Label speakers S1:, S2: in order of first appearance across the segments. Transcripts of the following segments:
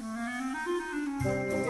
S1: Música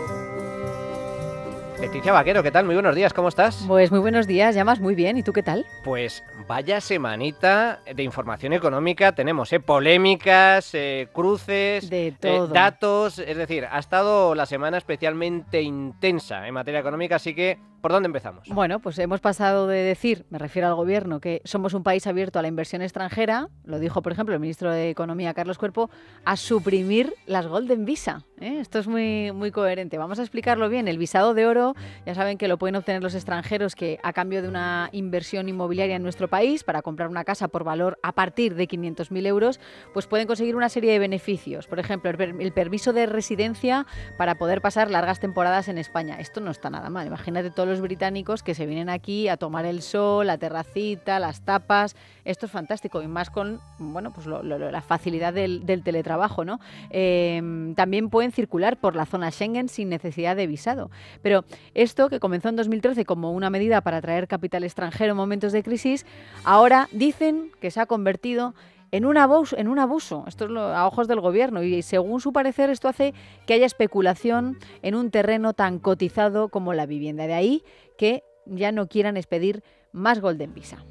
S2: Leticia Vaquero, ¿qué tal? Muy buenos días, ¿cómo estás? Pues muy buenos días, llamas muy bien, ¿y tú qué tal? Pues vaya semanita de información económica tenemos, eh, Polémicas, eh, cruces, eh, datos, es decir, ha estado la semana especialmente intensa en materia económica, así que ¿Por dónde empezamos?
S3: Bueno, pues hemos pasado de decir, me refiero al gobierno, que somos un país abierto a la inversión extranjera, lo dijo por ejemplo el ministro de Economía Carlos Cuerpo, a suprimir las Golden Visa. Esto es muy coherente. Vamos a explicarlo bien. El visado de oro ya saben que lo pueden obtener los extranjeros que a cambio de una inversión inmobiliaria en nuestro país para comprar una casa por valor a partir de 500.000 euros, pues pueden conseguir una serie de beneficios. Por ejemplo, el permiso de residencia para poder pasar largas temporadas en España. Esto no está nada mal. Imagínate todos los británicos que se vienen aquí a tomar el sol, la terracita, las tapas. Esto es fantástico y más con bueno, pues la facilidad del, teletrabajo. ¿no? Em, también pueden circular por la zona Schengen sin necesidad de visado. Pero esto, que comenzó en 2013 como una medida para atraer capital extranjero en momentos de crisis, ahora dicen que se ha convertido en un abuso, Esto es a ojos del gobierno y según su parecer esto hace que haya especulación en un terreno tan cotizado como la vivienda. De ahí que ya no quieran expedir más Golden Visa.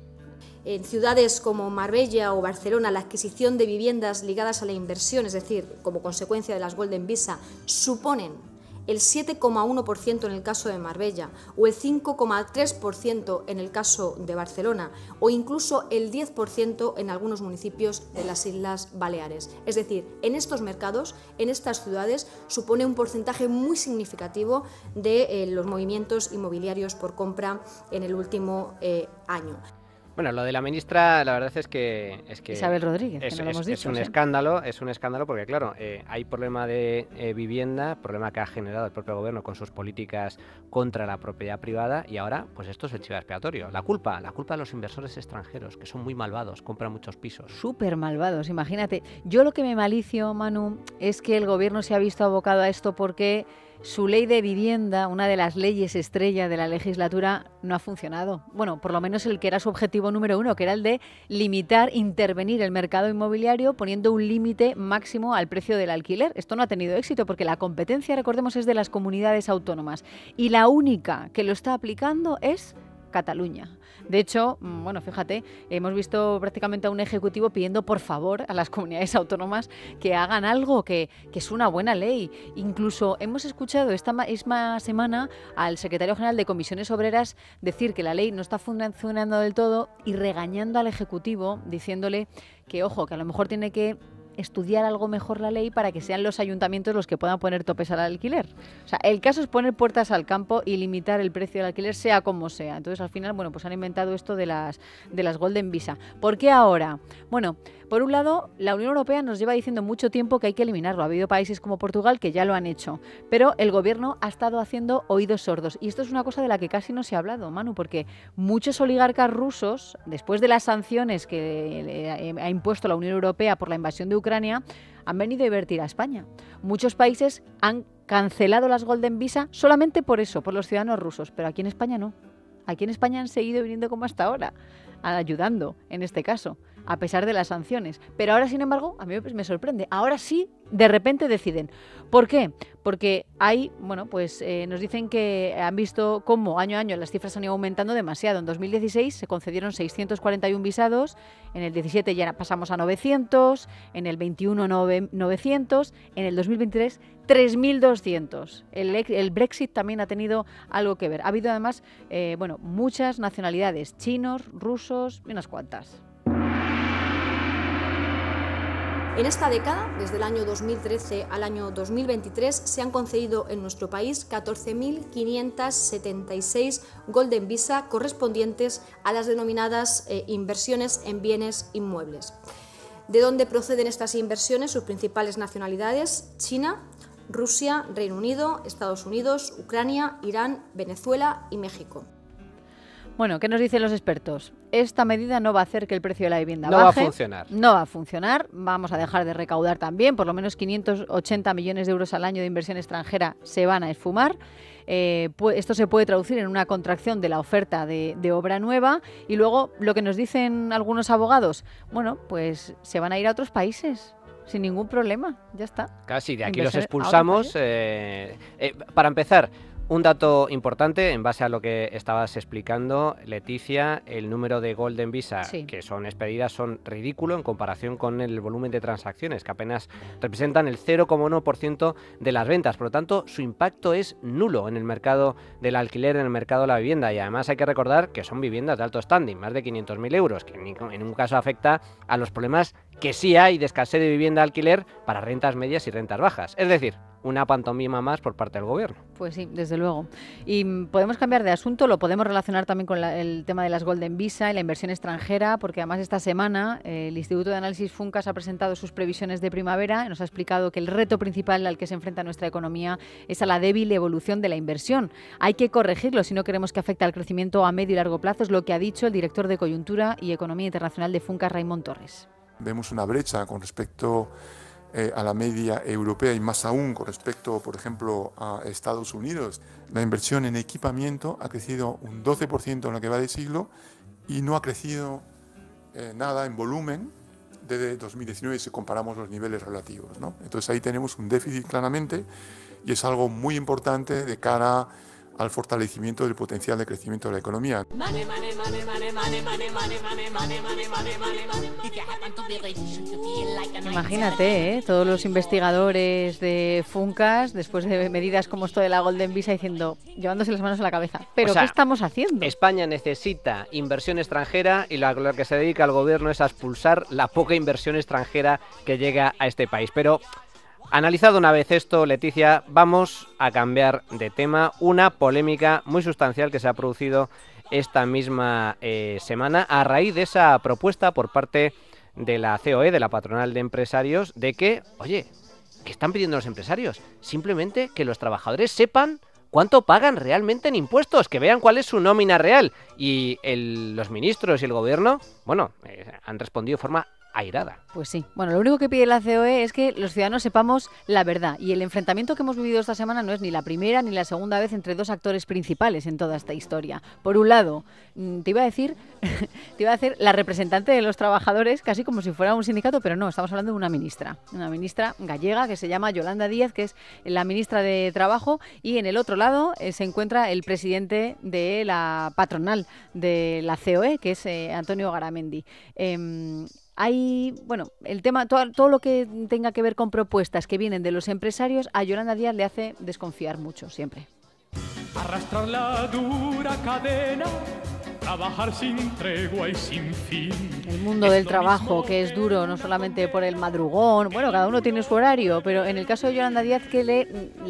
S1: En ciudades como Marbella o Barcelona, la adquisición de viviendas ligadas a la inversión, es decir, como consecuencia de las Golden Visa, suponen el 7,1% en el caso de Marbella o el 5,3% en el caso de Barcelona o incluso el 10% en algunos municipios de las Islas Baleares. Es decir, en estos mercados, en estas ciudades, supone un porcentaje muy significativo de eh, los movimientos inmobiliarios por compra en el último eh, año.
S2: Bueno, lo de la ministra, la verdad es que... Es que Isabel Rodríguez, es, hemos dicho, es un escándalo, es un escándalo porque, claro, eh, hay problema de eh, vivienda, problema que ha generado el propio gobierno con sus políticas contra la propiedad privada y ahora, pues esto es el chivo expiatorio. La culpa, la culpa de los inversores extranjeros, que son muy malvados, compran muchos pisos. Súper
S3: malvados, imagínate. Yo lo que me malicio, Manu, es que el gobierno se ha visto abocado a esto porque su ley de vivienda, una de las leyes estrella de la legislatura, no ha funcionado. Bueno, por lo menos el que era su objetivo número uno, que era el de limitar, intervenir el mercado inmobiliario poniendo un límite máximo al precio del alquiler. Esto no ha tenido éxito porque la competencia, recordemos, es de las comunidades autónomas y la única que lo está aplicando es Cataluña. De hecho, mm, bueno, fíjate, hemos visto prácticamente a un ejecutivo pidiendo por favor a las comunidades autónomas que hagan algo, que, que es una buena ley. Incluso hemos escuchado esta misma semana al secretario general de Comisiones Obreras decir que la ley no está funcionando del todo y regañando al ejecutivo diciéndole que, ojo, que a lo mejor tiene que estudiar algo mejor la ley para que sean los ayuntamientos los que puedan poner topes al alquiler. O sea, el caso es poner puertas al campo y limitar el precio del alquiler, sea como sea. Entonces, al final, bueno, pues han inventado esto de las, de las Golden Visa. ¿Por qué ahora? Bueno, por un lado, la Unión Europea nos lleva diciendo mucho tiempo que hay que eliminarlo. Ha habido países como Portugal que ya lo han hecho, pero el gobierno ha estado haciendo oídos sordos. Y esto es una cosa de la que casi no se ha hablado, Manu, porque muchos oligarcas rusos, después de las sanciones que eh, ha impuesto la Unión Europea por la invasión de Ucrania, han venido a divertir a España. Muchos países han cancelado las Golden Visa solamente por eso, por los ciudadanos rusos, pero aquí en España no. Aquí en España han seguido viniendo como hasta ahora, ayudando en este caso, a pesar de las sanciones. Pero ahora, sin embargo, a mí me sorprende. Ahora sí, de repente deciden. ¿Por qué? porque hay, bueno, pues eh, nos dicen que han visto cómo año a año las cifras han ido aumentando demasiado. En 2016 se concedieron 641 visados, en el 17 ya pasamos a 900, en el 21 900, en el 2023 3.200. El, el, Brexit también ha tenido algo que ver. Ha habido además, eh, bueno, muchas nacionalidades, chinos, rusos unas cuantas.
S1: En esta década, desde el año 2013 al año 2023, se han concedido en nuestro país 14.576 Golden Visa correspondientes a las denominadas eh, inversiones en bienes inmuebles. ¿De dónde proceden estas inversiones? Sus principales nacionalidades, China, Rusia, Reino Unido, Estados Unidos, Ucrania, Irán, Venezuela y México.
S3: Bueno, ¿qué nos dicen los expertos? Esta medida no va a hacer que el precio de la vivienda baje. No va a funcionar. No va a funcionar. Vamos a dejar de recaudar también. Por lo menos 580 millones de euros al año de inversión extranjera se van a esfumar. Eh, esto se puede traducir en una contracción de la oferta de, obra nueva y luego lo que nos dicen algunos abogados, bueno, pues se van a ir a otros países. Sin ningún problema, ya está.
S2: Casi, de aquí los expulsamos. Eh, eh, para empezar, un dato importante, en base a lo que estabas explicando, Leticia, el número de Golden Visa que son expedidas son ridículo en comparación con el volumen de transacciones, que apenas representan el 0,1% de las ventas. Por lo tanto, su impacto es nulo en el mercado del alquiler, en el mercado de la vivienda. Y además hay que recordar que son viviendas de alto standing, más de 500.000 euros, que en ningún caso afecta a los problemas que sí hay de escasez de vivienda alquiler para rentas medias y rentas bajas. Es decir, una pantomima más por parte del gobierno.
S3: Pues sí, desde luego. Y mm, podemos cambiar de asunto, lo podemos relacionar también con el tema de las Golden Visa y la inversión extranjera, porque además esta semana eh, el Instituto de Análisis Funcas ha presentado sus previsiones de primavera, y nos ha explicado que el reto principal al que se enfrenta nuestra economía es a la débil evolución de la inversión. Hay que corregirlo si no queremos que afecte al crecimiento a medio y largo plazo, es lo que ha dicho el director de Coyuntura y Economía Internacional de Funcas, Raymond Torres. Vemos una brecha con respecto eh, a la media europea y más aún con respecto, por ejemplo, a Estados Unidos. La inversión en equipamiento ha crecido un 12% en lo que va de siglo y no ha crecido
S1: eh, nada en volumen desde 2019 si comparamos los niveles relativos.
S3: Entonces ahí tenemos un déficit claramente y es algo muy importante de cara a al fortalecimiento del potencial de crecimiento de la economía. Imagínate, todos los investigadores de Funcas, después de medidas como esto de la Golden Visa, diciendo, llevándose las manos a la cabeza, ¿pero qué estamos
S2: haciendo? España necesita inversión extranjera y la, lo que se dedica al gobierno es a expulsar la poca inversión extranjera que llega a este país. Pero Analizado una vez esto, Leticia, vamos a cambiar de tema. Una polémica muy sustancial que se ha producido esta misma eh, semana a raíz de esa propuesta por parte de la COE, de la patronal de empresarios, de que, oye, que están pidiendo los empresarios? Simplemente que los trabajadores sepan cuánto pagan realmente en impuestos, que vean cuál es su nómina real. Y los ministros y el gobierno, bueno, eh, han respondido de forma
S3: pues sí. Bueno, lo único que pide la COE es que los ciudadanos sepamos la verdad. Y el enfrentamiento que hemos vivido esta semana no es ni la primera ni la segunda vez entre dos actores principales en toda esta historia. Por un lado, mm, te iba a decir, te iba a decir la representante de los trabajadores, casi como si fuera un sindicato, pero no, estamos hablando de una ministra. Una ministra gallega que se llama Yolanda Díaz, que es la ministra de Trabajo. Y en el otro lado eh, se encuentra el presidente de la patronal de la COE, que es eh, Antonio Garamendi. Em, hay, bueno, el tema, todo, lo que tenga que ver con propuestas que vienen de los empresarios, a Yolanda Díaz le hace desconfiar mucho, siempre.
S1: la dura cadena
S3: trabajar sin tregua y sin fin. El mundo del trabajo, que es duro, no solamente por el madrugón, bueno, cada uno tiene su horario, pero en el caso de Yolanda Díaz, que le,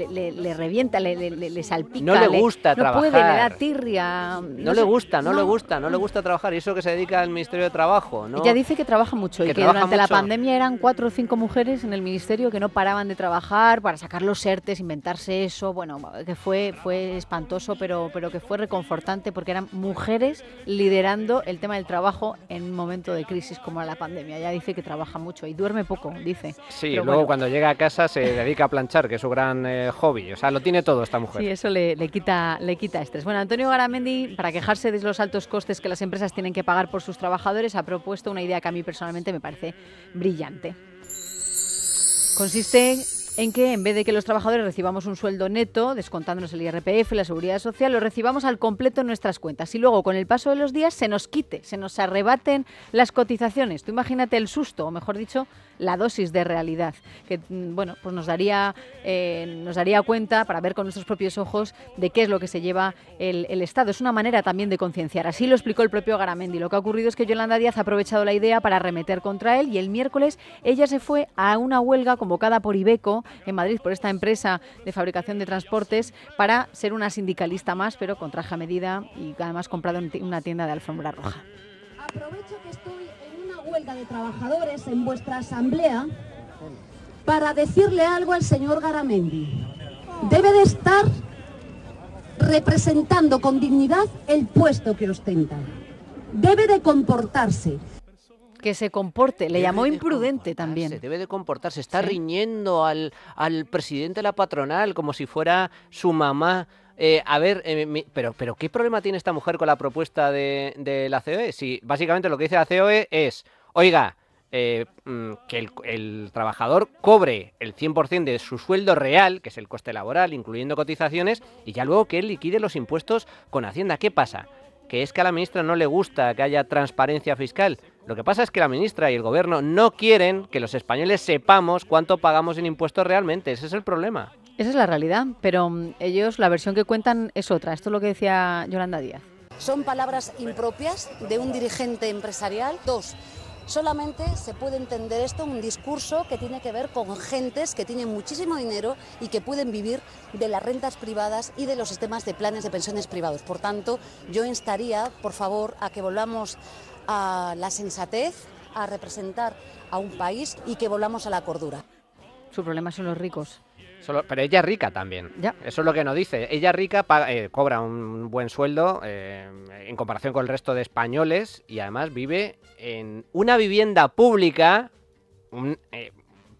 S3: le, revienta, le, salpica. No le gusta trabajar. No puede, le da tirria. No, le gusta, no, le gusta,
S2: no le gusta trabajar. Y eso que se dedica al Ministerio de Trabajo. ¿no? Ella dice que
S3: trabaja mucho y que durante la pandemia eran cuatro o cinco mujeres en el Ministerio que no paraban de trabajar para sacar los ERTES, inventarse eso. Bueno, que fue, fue espantoso, pero, pero que fue reconfortante porque eran mujeres liderando el tema del trabajo en un momento de crisis como la pandemia. Ya dice que trabaja mucho y duerme poco, dice. Sí, y luego
S2: cuando llega a casa se dedica a planchar, que es su gran eh, hobby. O sea, lo tiene todo esta mujer. Sí,
S3: eso le, le, quita, le quita estrés. Bueno, Antonio Garamendi, para quejarse de los altos costes que las empresas tienen que pagar por sus trabajadores, ha propuesto una idea que a mí personalmente me parece brillante. Consiste en en que en vez de que los trabajadores recibamos un sueldo neto, descontándonos el IRPF, la seguridad social, lo recibamos al completo en nuestras cuentas y luego con el paso de los días se nos quite, se nos arrebaten las cotizaciones. Tú imagínate el susto, o mejor dicho, la dosis de realidad, que mm, bueno, pues nos daría, eh, nos daría cuenta para ver con nuestros propios ojos de qué es lo que se lleva el, el Estado. Es una manera también de concienciar. Así lo explicó el propio Garamendi. Lo que ha ocurrido es que Yolanda Díaz ha aprovechado la idea para arremeter contra él y el miércoles ella se fue a una huelga convocada por Ibeco en Madrid por esta empresa de fabricación de transportes para ser una sindicalista más, pero con traje a medida y además comprado en una tienda de alfombra roja.
S1: Aprovecho que estoy en una huelga de trabajadores en vuestra asamblea para decirle algo al señor Garamendi. Debe de estar representando con dignidad el
S3: puesto que ostenta. Debe de comportarse
S2: que se comporte. Le llamó imprudente también. Se Debe de comportarse. Está riñendo al, al presidente de la patronal como si fuera su mamá. Eh, a ver, eh, pero, pero ¿qué problema tiene esta mujer con la propuesta de, la COE? Si básicamente lo que dice la COE es, oiga, eh, mm, que el, el, trabajador cobre el 100% de su sueldo real, que es el coste laboral, incluyendo cotizaciones, y ya luego que él liquide los impuestos con Hacienda. ¿Qué pasa? que es que a la ministra no le gusta que haya transparencia fiscal. Lo que pasa es que la ministra y el gobierno no quieren que los españoles sepamos cuánto pagamos en impuestos realmente. Ese es el problema.
S3: Esa es la realidad, pero mm, ellos la versión que cuentan es otra. Esto es lo que decía Yolanda Díaz. Son palabras impropias de un dirigente empresarial. Dos, Solamente se puede entender esto en un discurso que tiene que ver con gentes que tienen muchísimo dinero y que pueden vivir de las rentas privadas y de los sistemas de planes de pensiones privados. Por tanto, yo instaría, por favor, a que volvamos a la sensatez, a representar a un país y que volvamos a la cordura. Su problema son los ricos
S2: pero ella es rica también. Eso es lo que nos dice. Ella es rica eh, cobra un buen sueldo eh, en comparación con el resto de españoles y además vive en una vivienda pública, eh,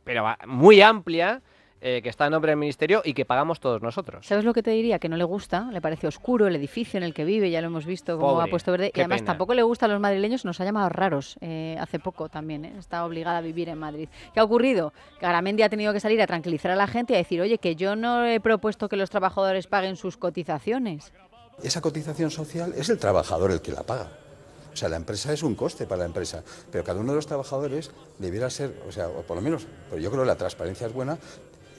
S2: pero muy amplia, eh, que está en nombre del ministerio y que pagamos todos nosotros.
S3: ¿Sabes lo que te diría? Que no le gusta, le parece oscuro el edificio en el que vive, ya lo hemos visto cómo ha puesto verde. Y además tampoco le gusta a los madrileños, nos ha llamado raros eh, hace poco también, eh, está obligada a vivir en Madrid. ¿Qué ha ocurrido? Que Garamendi ha tenido que salir a tranquilizar a la gente y a decir, oye, que yo no he propuesto que los trabajadores paguen sus cotizaciones.
S1: Esa cotización social es
S3: el trabajador el que la paga. O sea, la empresa es un coste para la empresa, pero cada uno de los trabajadores debiera ser, o sea, por lo menos, pero yo creo que la transparencia es buena,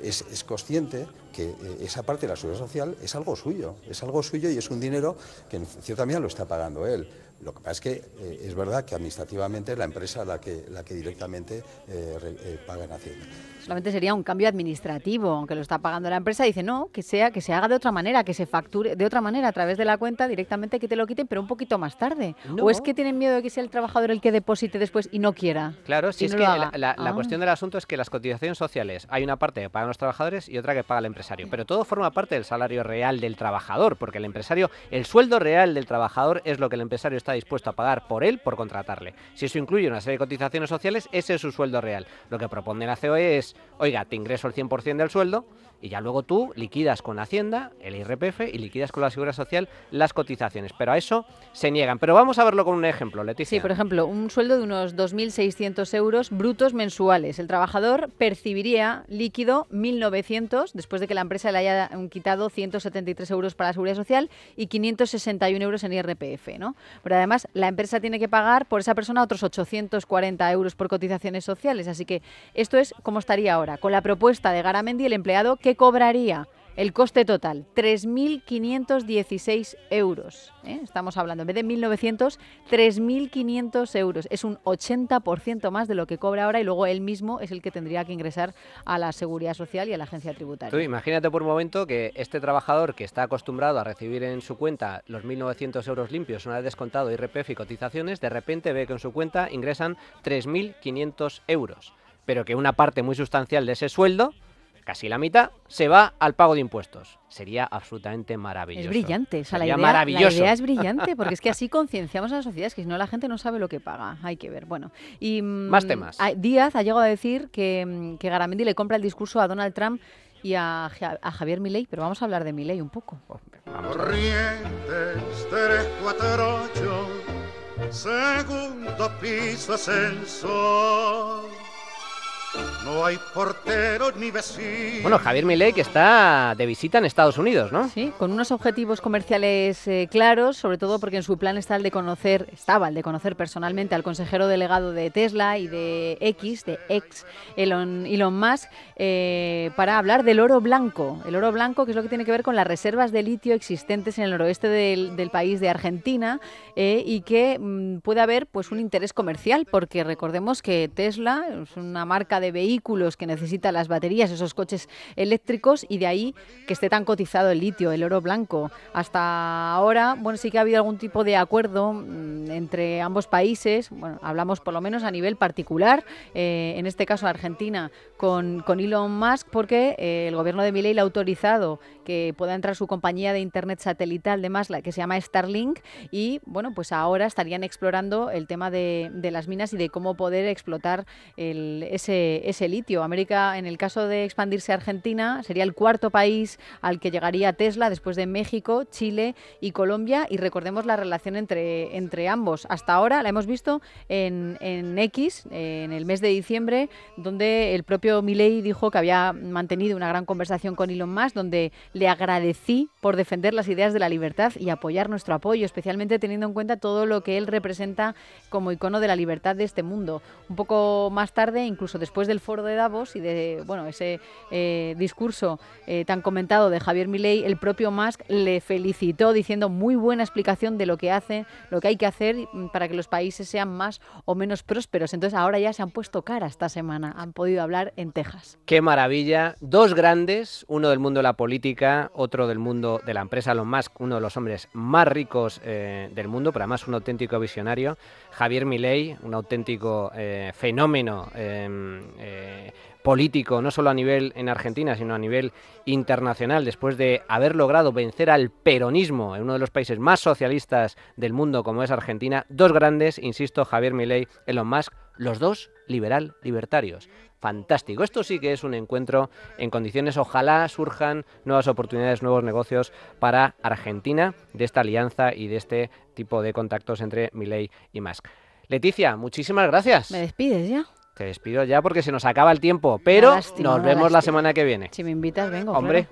S3: es, consciente que eh, esa parte de la seguridad social es algo suyo, es algo suyo y es un dinero que en cierta medida lo está pagando él. Lo que pasa es que eh, es verdad que administrativamente es la empresa la que, la que
S2: directamente eh, eh, paga la Hacienda.
S3: Solamente sería un cambio administrativo, aunque lo está pagando la empresa, dice no, que sea, que se haga de otra manera, que se facture de otra manera a través de la cuenta directamente que te lo quiten, pero un poquito más tarde. ¿O es que tienen miedo de que sea el trabajador el que deposite después y no quiera?
S2: Claro, si es que la, ah. cuestión del asunto es que las cotizaciones sociales, hay una parte que pagan los trabajadores y otra que paga el empresario, pero todo forma parte del salario real del trabajador, porque el empresario, el sueldo real del trabajador es lo que el empresario está dispuesto a pagar por él por contratarle. Si eso incluye una serie de cotizaciones sociales, ese es su sueldo real. Lo que propone la COE es, oiga, te ingreso el 100% del sueldo, y ya luego tú liquidas con Hacienda el IRPF y liquidas con la Seguridad Social las cotizaciones. Pero a eso se niegan. Pero vamos a verlo con un ejemplo, Leticia. Sí, por ejemplo,
S3: un sueldo de unos 2.600 euros brutos mensuales. El trabajador percibiría líquido 1.900 después de que la empresa le haya quitado 173 euros para la Seguridad Social y 561 euros en IRPF. ¿no? Pero además, la empresa tiene que pagar por esa persona otros 840 euros por cotizaciones sociales. Así que esto es como estaría ahora. Con la propuesta de Garamendi, el empleado que cobraría el coste total, 3.516 euros. ¿eh? Estamos hablando, en vez de 1.900, 3.500 euros. Es un 80% más de lo que cobra ahora y luego él mismo es el que tendría que ingresar a la Seguridad Social y a la Agencia Tributaria. Tú
S2: imagínate por un momento que este trabajador que está acostumbrado a recibir en su cuenta los 1.900 euros limpios una vez descontado IRPF y cotizaciones, de repente ve que en su cuenta ingresan 3.500 euros pero que una parte muy sustancial de ese sueldo casi la mitad se va al pago de impuestos. Sería absolutamente maravilloso. Es brillante, o la, idea, es
S3: brillante, porque es que así concienciamos a la sociedad, que si no la gente no sabe lo que paga, hay que ver. Bueno, y mm, más temas. Ah, Díaz ha llegado a decir mm, que, Garamendi le compra el discurso a Donald Trump y a, a Javier Milei, pero vamos a hablar de Milei un poco.
S2: 348,
S1: segundo piso ascensor.
S3: No hay portero ni Bueno,
S2: Javier Milei que está de visita en Estados Unidos, ¿no? Sí, con unos objetivos comerciales eh, claros, sobre todo porque
S3: en su plan está el de conocer, estaba el de conocer personalmente al consejero delegado de Tesla y de X, de ex Elon, Musk, eh, para hablar del oro blanco. El oro blanco que es lo que tiene que ver con las reservas de litio existentes en el noroeste del, país de Argentina eh, y que mm, puede haber pues un interés comercial, porque recordemos que Tesla es una marca de de vehículos que necesitan las baterías, esos coches eléctricos, y de ahí que esté tan cotizado el litio, el oro blanco. Hasta ahora, bueno, sí que ha habido algún tipo de acuerdo mm, entre ambos países, bueno, hablamos por lo menos a nivel particular, eh, en este caso Argentina, con, Elon Musk, porque eh, el gobierno de Miley le ha autorizado que pueda entrar su compañía de internet satelital de más que se llama Starlink, y bueno, pues ahora estarían explorando el tema de, las minas y de cómo poder explotar el, ese eh, ese litio. América, en el caso de expandirse a Argentina, sería el cuarto país al que llegaría Tesla después de México, Chile y Colombia. Y recordemos la relación entre, entre ambos. Hasta ahora la hemos visto en, X, en el mes de diciembre, donde el propio Milei dijo que había mantenido una gran conversación con Elon Musk, donde le agradecí por defender las ideas de la libertad y apoyar nuestro apoyo, especialmente teniendo en cuenta todo lo que él representa como icono de la libertad de este mundo. Un poco más tarde, incluso después del foro de Davos y de bueno ese eh, discurso eh, tan comentado de Javier Milei, el propio Musk le felicitó diciendo muy buena explicación de lo que hace, lo que hay que hacer para que los países sean más o menos prósperos. Entonces ahora ya se han puesto cara esta semana, han podido hablar en Texas.
S2: Qué maravilla, dos grandes, uno del mundo de la política, otro del mundo de la empresa, Elon Musk, uno de los hombres más ricos eh, del mundo, pero además un auténtico visionario, Javier Milei, un auténtico fenómeno em, eh, político, no solo a nivel en Argentina, sino a nivel internacional, después de haber logrado vencer al peronismo en uno de los países más socialistas del mundo como es Argentina, dos grandes, insisto, Javier Milei, Elon Musk, los dos liberal libertarios. Fantástico. Esto sí que es un encuentro en condiciones. Ojalá surjan nuevas oportunidades, nuevos negocios para Argentina de esta alianza y de este tipo de contactos entre Milei y Musk. Leticia, muchísimas gracias. Me despides ya. Te despido ya porque se nos acaba el tiempo, pero nos vemos la, semana que viene. Si me invitas, vengo. Hombre.